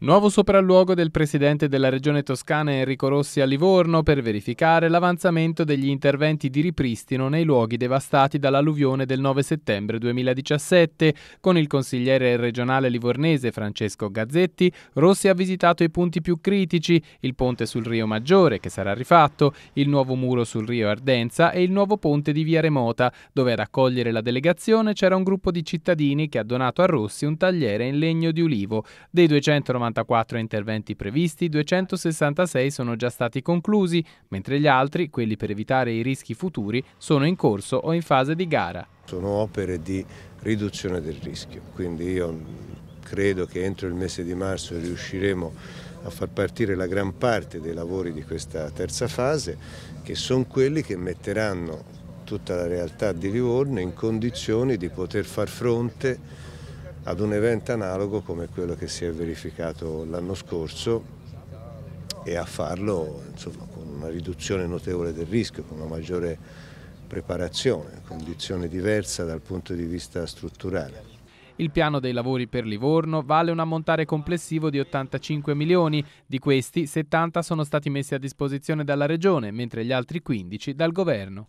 Nuovo sopralluogo del presidente della regione toscana Enrico Rossi a Livorno per verificare l'avanzamento degli interventi di ripristino nei luoghi devastati dall'alluvione del 9 settembre 2017. Con il consigliere regionale livornese Francesco Gazzetti, Rossi ha visitato i punti più critici, il ponte sul Rio Maggiore che sarà rifatto, il nuovo muro sul Rio Ardenza e il nuovo ponte di Via Remota, dove ad accogliere la delegazione c'era un gruppo di cittadini che ha donato a Rossi un tagliere in legno di ulivo. Dei 290 194 interventi previsti, 266 sono già stati conclusi, mentre gli altri, quelli per evitare i rischi futuri, sono in corso o in fase di gara. Sono opere di riduzione del rischio, quindi io mm, credo che entro il mese di marzo riusciremo a far partire la gran parte dei lavori di questa terza fase, che sono quelli che metteranno tutta la realtà di Livorno in condizioni di poter far fronte ad un evento analogo come quello che si è verificato l'anno scorso e a farlo insomma, con una riduzione notevole del rischio, con una maggiore preparazione, condizione diversa dal punto di vista strutturale. Il piano dei lavori per Livorno vale un ammontare complessivo di 85 milioni, di questi 70 sono stati messi a disposizione dalla Regione, mentre gli altri 15 dal Governo.